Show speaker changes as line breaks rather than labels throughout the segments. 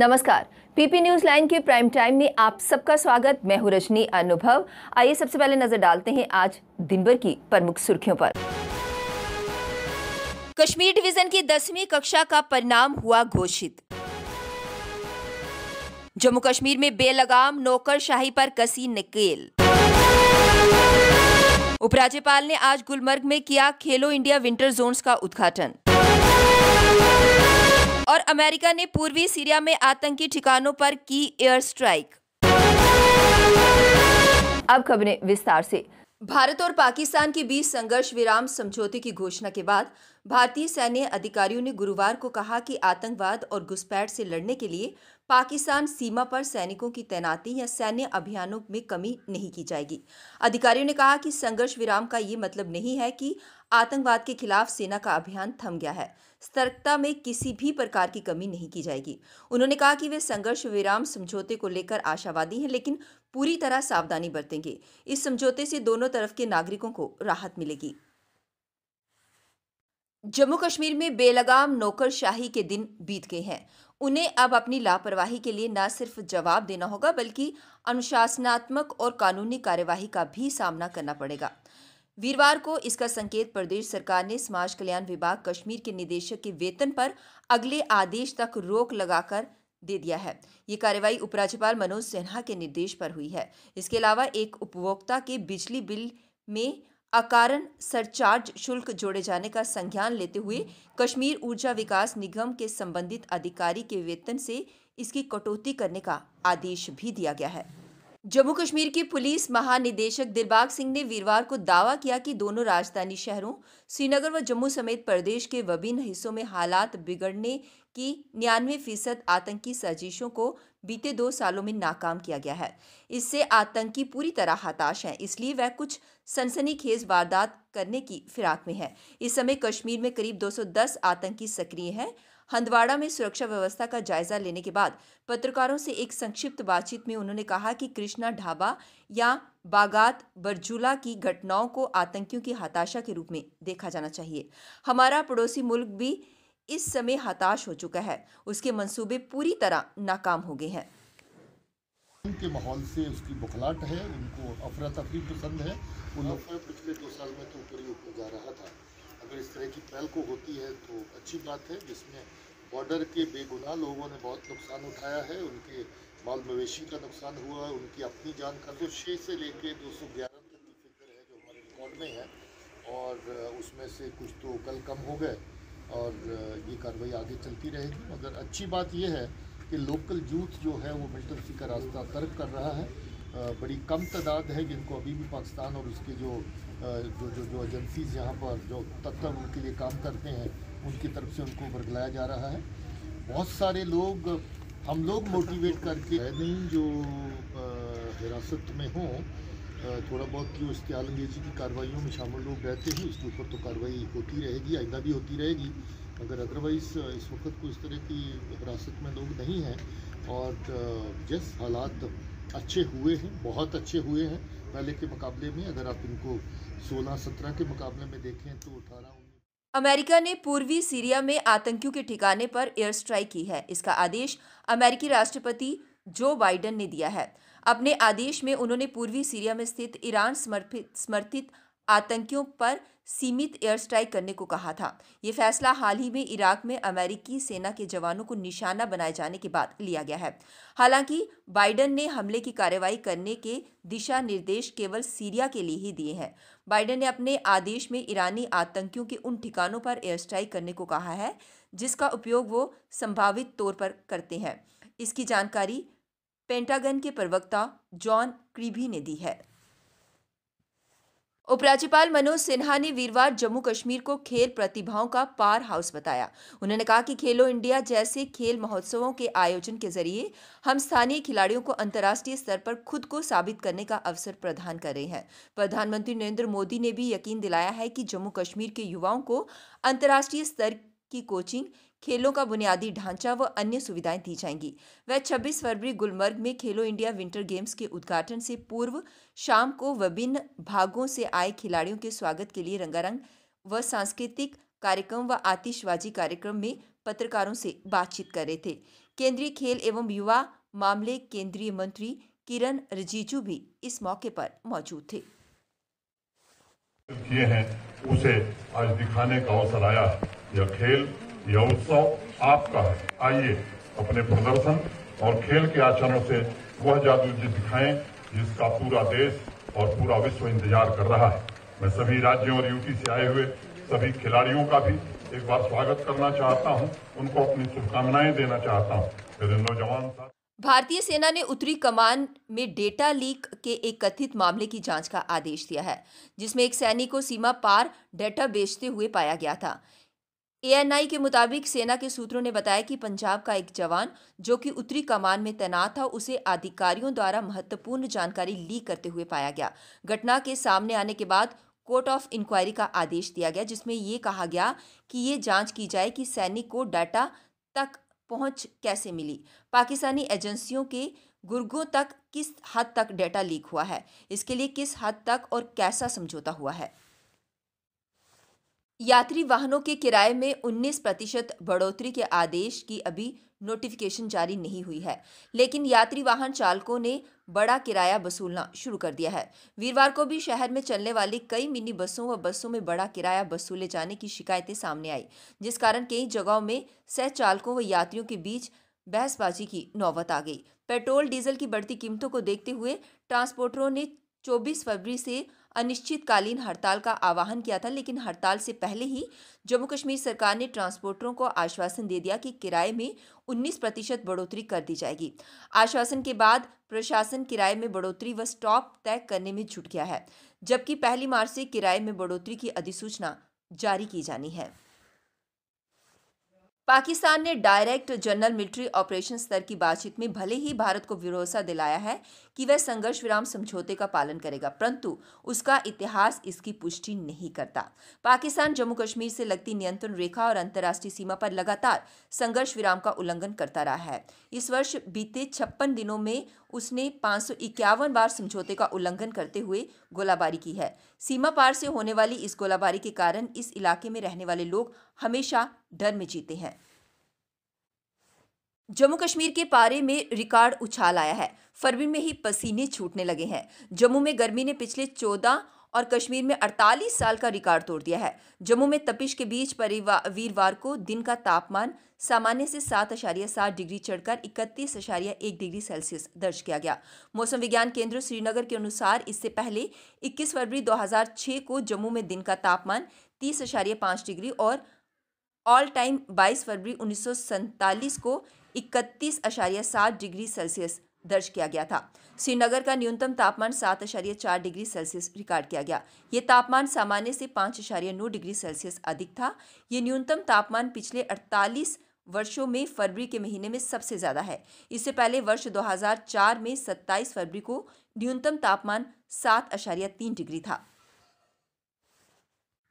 नमस्कार PP news line के prime time में आप सबका स्वागत मैं हूं रजनी अनुभव आइए सबसे पहले नजर डालते हैं आज दिन भर की प्रमुख सुर्खियों पर कश्मीर डिवीजन की दसवीं कक्षा का परिणाम हुआ घोषित जम्मू कश्मीर में बेलगाम नौकरशाही पर कसी नकेल उपराज्यपाल ने आज गुलमर्ग में किया खेलो इंडिया विंटर जोन का उद्घाटन और अमेरिका ने पूर्वी सीरिया में आतंकी ठिकानों पर की एयर स्ट्राइक अब खबरें विस्तार से भारत और पाकिस्तान के बीच संघर्ष विराम समझौते की घोषणा के बाद भारतीय सैन्य अधिकारियों ने गुरुवार को कहा कि आतंकवाद और घुसपैठ से लड़ने के लिए पाकिस्तान सीमा पर सैनिकों की तैनाती या सैन्य अभियानों में कमी नहीं की जाएगी अधिकारियों ने कहा कि संघर्ष विराम का ये मतलब नहीं है कि आतंकवाद के खिलाफ सेना का अभियान थम गया है सतर्कता में किसी भी प्रकार की कमी नहीं की जाएगी उन्होंने कहा कि वे संघर्ष विराम समझौते को लेकर आशावादी हैं लेकिन पूरी तरह सावधानी बरतेंगे इस समझौते से दोनों तरफ के नागरिकों को राहत मिलेगी जम्मू कश्मीर में बेलगाम नौकरशाही के दिन बीत गए हैं उन्हें अब अपनी लापरवाही के लिए न सिर्फ जवाब देना होगा बल्कि अनुशासनात्मक और कानूनी कार्यवाही का भी सामना करना पड़ेगा वीरवार को इसका संकेत प्रदेश सरकार ने समाज कल्याण विभाग कश्मीर के निदेशक के वेतन पर अगले आदेश तक रोक लगाकर दे दिया है ये कार्यवाही उपराज्यपाल मनोज सिन्हा के निर्देश पर हुई है इसके अलावा एक उपभोक्ता के बिजली बिल में अकारण सरचार्ज शुल्क जोड़े जाने का संज्ञान लेते हुए कश्मीर ऊर्जा विकास निगम के संबंधित अधिकारी के वेतन से इसकी कटौती करने का आदेश भी दिया गया है जम्मू कश्मीर के पुलिस महानिदेशक दिलबाग सिंह ने वीरवार को दावा किया कि दोनों राजधानी शहरों श्रीनगर व जम्मू समेत प्रदेश के विभिन्न हिस्सों में हालात बिगड़ने की निन्यानवे फीसद आतंकी साजिशों को बीते दो सालों में नाकाम किया गया है इससे आतंकी पूरी तरह हताश हैं इसलिए वह कुछ सनसनीखेज वारदात करने की फिराक में है इस समय कश्मीर में करीब 210 आतंकी सक्रिय हैं हंदवाड़ा में सुरक्षा व्यवस्था का जायजा लेने के बाद पत्रकारों से एक संक्षिप्त बातचीत में उन्होंने कहा कि कृष्णा ढाबा या बागात बरजुला की घटनाओं को आतंकियों की हताशा के रूप में देखा जाना चाहिए हमारा पड़ोसी मुल्क भी इस समय हताश हो चुका है उसके मंसूबे पूरी तरह नाकाम हो गए हैं
के माहौल से उसकी बुखलाट है उनको अफरा तफरी पसंद है उन लोग पिछले दो साल में तो ऊपर ही ऊपर जा रहा था अगर तो इस तरह की पहल को होती है तो अच्छी बात है जिसमें बॉर्डर के बेगुनाह लोगों ने बहुत नुकसान उठाया है उनके माल मवेशी का नुकसान हुआ है उनकी अपनी जान का जो तो छः से लेके दो सौ ग्यारह तक की फिक्र है जो हमारे रिकॉर्ड में है और उसमें से कुछ तो कल कम हो गए और ये कार्रवाई आगे चलती रहेगी मगर अच्छी बात यह है कि लोकल यूथ जो है वो मिलिटेंसी का रास्ता तर्क कर रहा है बड़ी कम तादाद है जिनको अभी भी पाकिस्तान और उसके जो जो जो जो एजेंसीज यहाँ पर जो तत्व उनके लिए काम करते हैं उनकी तरफ से उनको बरगलाया जा रहा है बहुत सारे लोग हम लोग मोटिवेट करके नहीं जो हिरासत में हों थोड़ा बहुत की उसके आलमगेजी की कार्रवाइयों में शामिल लोग रहते हैं उसके ऊपर तो कार्रवाई होती रहेगी आइंदा भी होती रहेगी अगर अदरवाइज़ इस वक्त को तो इस तरह की हिरासत में लोग नहीं हैं और जिस हालात अच्छे हुए हैं बहुत अच्छे हुए हैं पहले के मुकाबले में अगर आप इनको 16-17 के मुकाबले में देखें तो अठारह
अमेरिका ने पूर्वी सीरिया में आतंकियों के ठिकाने पर एयर स्ट्राइक की है इसका आदेश अमेरिकी राष्ट्रपति जो बाइडेन ने दिया है अपने आदेश में उन्होंने पूर्वी सीरिया में स्थित ईरान समर्थित समर्थित आतंकियों पर सीमित एयर स्ट्राइक करने को कहा था ये फैसला हाल ही में इराक में अमेरिकी सेना के जवानों को निशाना बनाए जाने के बाद लिया गया है हालांकि बाइडन ने हमले की कार्रवाई करने के दिशा निर्देश केवल सीरिया के लिए ही दिए हैं बाइडन ने अपने आदेश में ईरानी आतंकियों के उन ठिकानों पर एयर स्ट्राइक करने को कहा है जिसका उपयोग वो संभावित तौर पर करते हैं इसकी जानकारी पेंटागन के प्रवक्ता जॉन क्रीभी ने दी है उपराज्यपाल मनोज सिन्हा ने वीरवार जम्मू कश्मीर को खेल प्रतिभाओं का पार हाउस बताया उन्होंने कहा कि खेलो इंडिया जैसे खेल महोत्सवों के आयोजन के जरिए हम स्थानीय खिलाड़ियों को अंतर्राष्ट्रीय स्तर पर खुद को साबित करने का अवसर प्रदान कर रहे हैं प्रधानमंत्री नरेंद्र मोदी ने भी यकीन दिलाया है कि जम्मू कश्मीर के युवाओं को अंतर्राष्ट्रीय स्तर की कोचिंग खेलों का बुनियादी ढांचा व अन्य सुविधाएं दी जाएंगी वह 26 फरवरी गुलमर्ग में खेलो इंडिया विंटर गेम्स के उद्घाटन से पूर्व शाम को विभिन्न भागों से आए खिलाड़ियों के स्वागत के लिए रंगारंग व सांस्कृतिक कार्यक्रम व आतिशबाजी कार्यक्रम में पत्रकारों से बातचीत कर रहे थे केंद्रीय खेल एवं युवा मामले केंद्रीय मंत्री किरण रिजिजू भी इस मौके पर मौजूद थे
किए हैं उसे आज दिखाने का अवसर आया यह खेल यह उत्सव आपका है आइए अपने प्रदर्शन और खेल के आचरणों से वह जादू जी दिखाएं जिसका पूरा देश और पूरा विश्व इंतजार कर रहा है मैं सभी राज्यों और यूटी से आए हुए सभी खिलाड़ियों का भी एक बार स्वागत करना चाहता हूं, उनको अपनी शुभकामनाएं देना चाहता हूं। मेरे नौजवान
भारतीय सेना ने उत्तरी कमान में डेटा लीक के एक कथित मामले की जांच का आदेश दिया है जिसमें एक सैनिक को सीमा पार डेटा बेचते हुए पाया गया था एएनआई के मुताबिक सेना के सूत्रों ने बताया कि पंजाब का एक जवान जो कि उत्तरी कमान में तैनात था उसे अधिकारियों द्वारा महत्वपूर्ण जानकारी लीक करते हुए पाया गया घटना के सामने आने के बाद कोर्ट ऑफ इंक्वायरी का आदेश दिया गया जिसमें ये कहा गया कि ये जांच की जाए कि सैनिक को डाटा तक पहुंच कैसे मिली पाकिस्तानी एजेंसियों के गुर्गों तक किस हद तक डाटा लीक हुआ है इसके लिए किस हद तक और कैसा समझौता हुआ है यात्री वाहनों के किराए में 19 प्रतिशत बढ़ोतरी के आदेश की अभी नोटिफिकेशन जारी नहीं हुई है लेकिन यात्री वाहन चालकों ने बड़ा किराया वसूलना शुरू कर दिया है वीरवार को भी शहर में चलने वाली कई मिनी बसों व बसों में बड़ा किराया वसूले जाने की शिकायतें सामने आई जिस कारण कई जगहों में सह चालकों व यात्रियों के बीच बहसबाजी की नौबत आ गई पेट्रोल डीजल की बढ़ती कीमतों को देखते हुए ट्रांसपोर्टरों ने 24 फरवरी से अनिश्चितकालीन हड़ताल का आह्वान किया था लेकिन हड़ताल से पहले ही जम्मू कश्मीर सरकार ने ट्रांसपोर्टरों को आश्वासन दे दिया कि किराए में 19 प्रतिशत बढ़ोतरी कर दी जाएगी आश्वासन के बाद प्रशासन किराए में बढ़ोतरी व स्टॉप तय करने में जुट गया है जबकि पहली मार्च से किराए में बढ़ोतरी की अधिसूचना जारी की जानी है पाकिस्तान ने डायरेक्ट जनरल मिलिट्री ऑपरेशन स्तर की बातचीत में भले ही भारत को भरोसा दिलाया है कि वह संघर्ष विराम समझौते का पालन करेगा परंतु उसका इतिहास इसकी पुष्टि नहीं करता पाकिस्तान जम्मू कश्मीर से लगती नियंत्रण रेखा और अंतर्राष्ट्रीय सीमा पर लगातार संघर्ष विराम का उल्लंघन करता रहा है इस वर्ष बीते छप्पन दिनों में उसने पाँच बार समझौते का उल्लंघन करते हुए गोलाबारी की है सीमा पार से होने वाली इस गोलाबारी के कारण इस इलाके में रहने वाले लोग हमेशा डर में जीते हैं जम्मू कश्मीर के पारे में रिकॉर्ड उछाल आया है फरवरी में ही पसीने छूटने लगे हैं जम्मू में गर्मी ने पिछले चौदह और कश्मीर में 48 साल का रिकॉर्ड तोड़ दिया है जम्मू में तपिश के बीच वीरवार को दिन का तापमान सामान्य से सात अशारिया सात डिग्री चढ़कर इकतीस अशारिया एक डिग्री सेल्सियस दर्ज किया गया मौसम विज्ञान केंद्र श्रीनगर के अनुसार इससे पहले 21 फरवरी 2006 को जम्मू में दिन का तापमान तीस अशारिया पाँच डिग्री और ऑल टाइम 22 फरवरी उन्नीस को इकतीस अशारिया सात डिग्री सेल्सियस दर्ज किया गया था श्रीनगर का न्यूनतम तापमान सात अशारिया चार डिग्री सेल्सियस रिकॉर्ड किया गया ये तापमान सामान्य से पाँच अशारिया नौ डिग्री सेल्सियस अधिक था ये न्यूनतम तापमान पिछले अड़तालीस वर्षों में फरवरी के महीने में सबसे ज़्यादा है इससे पहले वर्ष 2004 में 27 फरवरी को न्यूनतम तापमान सात अशारिया तीन डिग्री था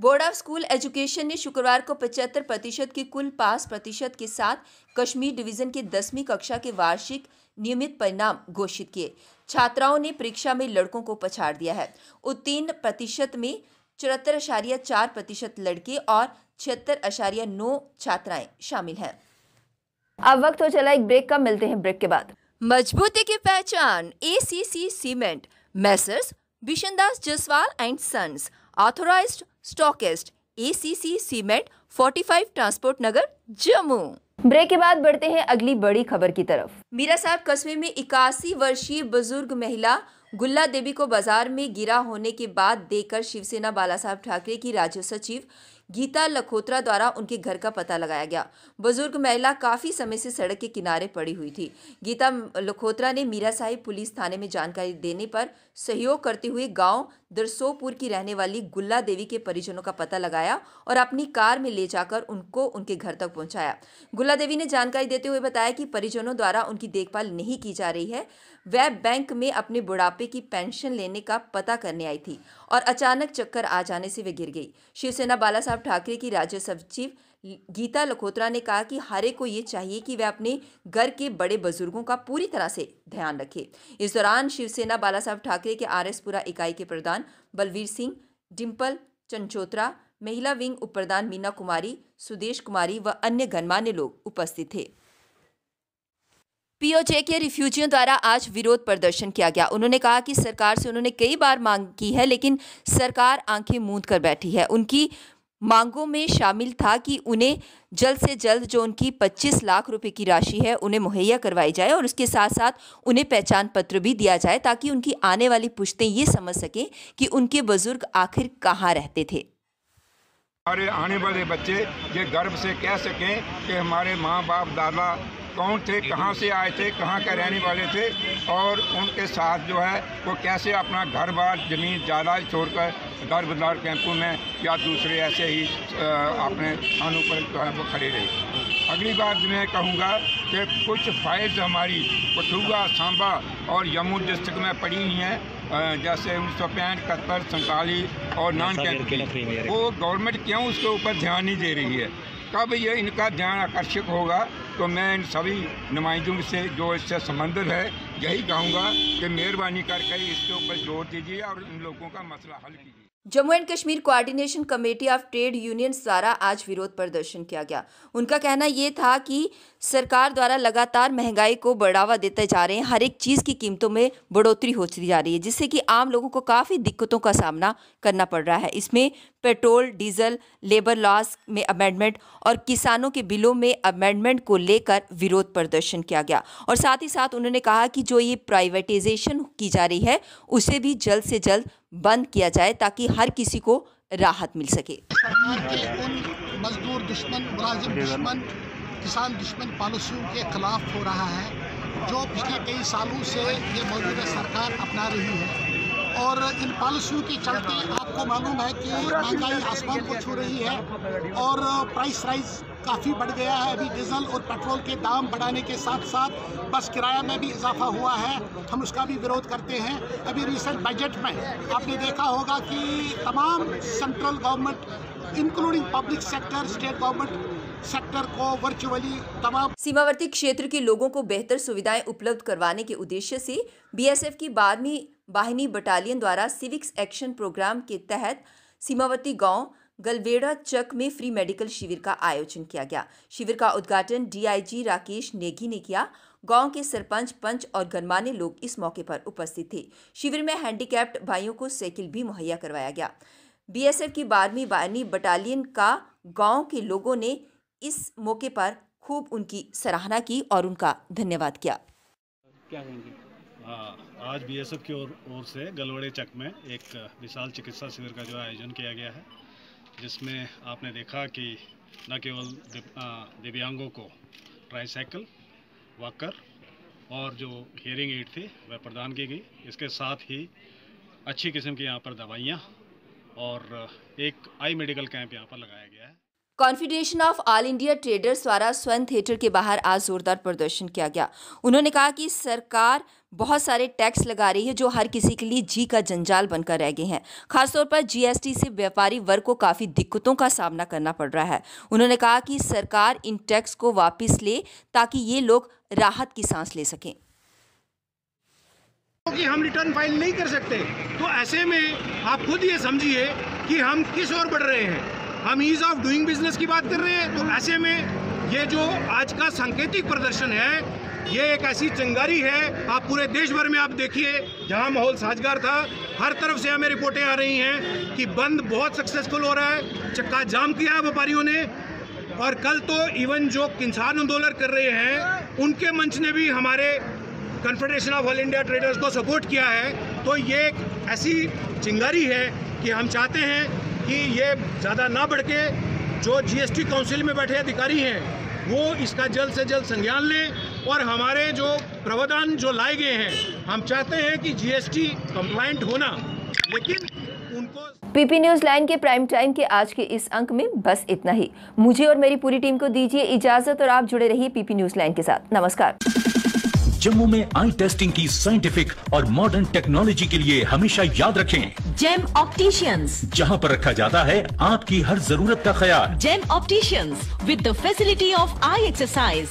बोर्ड ऑफ स्कूल एजुकेशन ने शुक्रवार को 75 प्रतिशत के कुल पास प्रतिशत के साथ कश्मीर डिवीजन के दसवीं कक्षा के वार्षिक नियमित परिणाम घोषित किए छात्राओं ने परीक्षा में लड़कों को पछाड़ दिया है उत्तीर्ण प्रतिशत में चौहत्तर आशारिया चार प्रतिशत लड़के और छिहत्तर आशारिया नौ छात्राएं शामिल हैं अब वक्त हो चला एक ब्रेक का मिलते हैं ब्रेक के बाद मजबूती की पहचान A C C cement messrs Bishandas Jaswal and sons authorised stockist ACC cement 45 transport Nagar Jammu break के बाद बढ़ते हैं अगली बड़ी खबर की तरफ मीरा साहब कस्बे में इक्यासी वर्षीय बुजुर्ग महिला गुल्ला देवी को बाजार में गिरा होने के बाद देकर शिवसेना बाला साहब ठाकरे की राज्य सचिव गीता लखोत्रा द्वारा उनके घर का पता लगाया गया बुजुर्ग महिला काफ़ी समय से सड़क के किनारे पड़ी हुई थी गीता लखोत्रा ने मीरा साहिब पुलिस थाने में जानकारी देने पर सहयोग करते हुए गांव दरसोपुर की रहने वाली गुल्ला देवी के परिजनों का पता लगाया और अपनी कार में ले जाकर उनको उनके घर तक पहुंचाया गुल्ला देवी ने जानकारी देते हुए बताया कि परिजनों द्वारा उनकी देखभाल नहीं की जा रही है वह बैंक में अपने बुढ़ापे की पेंशन लेने का पता करने आई थी और अचानक चक्कर आ जाने से वे गिर गई शिवसेना बाला साहब उद्धव ठाकरे की राज्य सचिव गीता लखोत्रा ने कहा कि हरे को ये चाहिए कि वह अपने घर के बड़े बुजुर्गों का पूरी तरह से ध्यान रखे इस दौरान शिवसेना बाला साहब ठाकरे के आरएसपुरा इकाई के प्रधान बलवीर सिंह डिम्पल चंचोत्रा महिला विंग उप प्रधान मीना कुमारी सुदेश कुमारी व अन्य गणमान्य लोग उपस्थित थे पीओजे के रिफ्यूजियों द्वारा आज विरोध प्रदर्शन किया गया उन्होंने कहा कि सरकार से उन्होंने कई बार मांग की है लेकिन सरकार आंखें मूंद कर बैठी है उनकी मांगों में शामिल था कि उन्हें जल्द से जल्द जो उनकी 25 लाख रुपए की राशि है उन्हें मुहैया करवाई जाए और उसके साथ साथ उन्हें पहचान पत्र भी दिया जाए ताकि उनकी आने वाली पुश्तें ये समझ सकें कि उनके बुजुर्ग आखिर कहाँ रहते थे
हमारे आने वाले बच्चे ये गर्व से कह सकें कि हमारे माँ बाप दादा कौन थे कहाँ से आए थे कहाँ के रहने वाले थे और उनके साथ जो है वो कैसे अपना घर बार ज़मीन जायदाद छोड़कर दर बदार कैंपों में या दूसरे ऐसे ही अपने स्थानों पर जो है वो खड़े रहे अगली बात मैं कहूँगा कि कुछ फाइल्स हमारी कठुआ सांबा और यमुन डिस्ट्रिक्ट में पड़ी हुई हैं जैसे उन्नीस सौ पैंठ इकहत्तर सैंतालीस और नान वो गवर्नमेंट क्यों उसके ऊपर ध्यान नहीं दे रही है कब ये इनका ध्यान आकर्षित होगा तो मैं इन सभी नुमाइंदों से जो इससे संबंधित है यही कहूँगा कि मेहरबानी करके इसके ऊपर जोर दीजिए और इन लोगों
का मसला हल कीजिए Jammu and Kashmir coordination committee of trade unions द्वारा आज विरोध प्रदर्शन किया गया उनका कहना ये था कि सरकार द्वारा लगातार महंगाई को बढ़ावा देते जा रहे हैं हर एक चीज़ की कीमतों में बढ़ोतरी होती जा रही है जिससे कि आम लोगों को काफ़ी दिक्कतों का सामना करना पड़ रहा है इसमें पेट्रोल डीजल लेबर लॉस में अमेंडमेंट और किसानों के बिलों में अमेंडमेंट को लेकर विरोध प्रदर्शन किया गया और साथ ही साथ उन्होंने कहा कि जो ये प्राइवेटाइजेशन की जा रही है उसे भी जल्द से जल्द बंद किया जाए ताकि हर किसी को राहत मिल सके उन
मजदूर दुश्मन दुश्मन किसान दुश्मन पॉलिसियों के खिलाफ हो रहा है जो पिछले कई सालों से ये मौजूदा सरकार अपना रही है और इन पॉलिसियों के चलते आपको मालूम है कि महंगाई आसमान को छू रही है और प्राइस राइज काफ़ी बढ़ गया है अभी डीजल और पेट्रोल के दाम बढ़ाने के साथ साथ बस किराया में भी इजाफा हुआ है हम उसका भी विरोध करते हैं अभी रिसेंट बजट में आपने
देखा होगा कि तमाम central government including public sector state government sector को वर्चुअली तमाम सीमावर्ती क्षेत्र के लोगों को बेहतर सुविधाएं उपलब्ध करवाने के उद्देश्य से बीएसएफ की बारहवीं वाहिनी बटालियन द्वारा सिविक्स एक्शन प्रोग्राम के तहत सीमावर्ती गांव गलवेड़ा चक में फ्री मेडिकल शिविर का आयोजन किया गया शिविर का उद्घाटन डीआईजी राकेश नेगी ने किया गांव के सरपंच पंच और गणमान्य लोग इस मौके पर उपस्थित थे शिविर में हैंडीकैप्ड भाइयों को साइकिल भी मुहैया करवाया गया बीएसएफ की बारहवीं बारहवीं बटालियन का गांव के लोगों ने इस मौके पर खूब उनकी सराहना की और उनका धन्यवाद किया
क्या कहेंगे आज बीएसएफ की ओर ओर से गलवड़े चक में एक विशाल चिकित्सा शिविर का जो आयोजन किया गया है जिसमें आपने देखा कि न केवल दिव्यांगों को ट्राईसाइकिल वाकर और जो हेयरिंग एड थी वह प्रदान की गई इसके साथ ही अच्छी किस्म की यहाँ पर दवाइयाँ और एक आई मेडिकल कैंप यहाँ पर लगाया गया है
confederation of all India traders द्वारा स्वर्ण थिएटर के बाहर आज जोरदार प्रदर्शन किया गया उन्होंने कहा कि सरकार बहुत सारे टैक्स लगा रही है जो हर किसी के लिए जी का जंजाल बनकर रह गए हैं खासतौर पर जीएसटी से व्यापारी वर्ग को काफ़ी दिक्कतों का सामना करना पड़ रहा है उन्होंने कहा कि सरकार इन टैक्स को वापस ले ताकि ये लोग राहत की सांस ले सकें
कि हम रिटर्न फाइल नहीं कर सकते तो ऐसे में आप खुद ये समझिए कि हम किस ओर बढ़ रहे हैं हम ईज ऑफ डूइंग बिजनेस की बात कर रहे हैं तो ऐसे में ये जो आज का सांकेतिक प्रदर्शन है ये एक ऐसी चिंगारी है आप पूरे देश भर में आप देखिए जहाँ माहौल साजगार था हर तरफ से हमें रिपोर्टें आ रही हैं कि बंद बहुत सक्सेसफुल हो रहा है चक्का जाम किया है व्यापारियों ने और कल तो इवन जो किसान आंदोलन कर रहे हैं उनके मंच ने भी हमारे confederation of all India traders को सपोर्ट किया है तो ये एक ऐसी चिंगारी है कि हम चाहते हैं कि ये ज़्यादा ना बढ़ के जो जीएसटी काउंसिल में बैठे अधिकारी हैं वो इसका जल्द से जल्द संज्ञान लें और हमारे जो प्रावधान जो लाए गए हैं हम चाहते हैं कि जीएसटी कंप्लाइंट होना लेकिन
उनको पीपी न्यूज लाइन के प्राइम टाइम के आज के इस अंक में बस इतना ही मुझे और मेरी पूरी टीम को दीजिए इजाजत और आप जुड़े रहिए पीपी न्यूज लाइन के साथ नमस्कार
जम्मू में आई टेस्टिंग की साइंटिफिक और मॉडर्न टेक्नोलॉजी के लिए हमेशा याद रखें
जेम ऑप्टिशियंस
जहां पर रखा जाता है आपकी हर जरूरत का ख्याल
gem opticians with the facility of eye exercise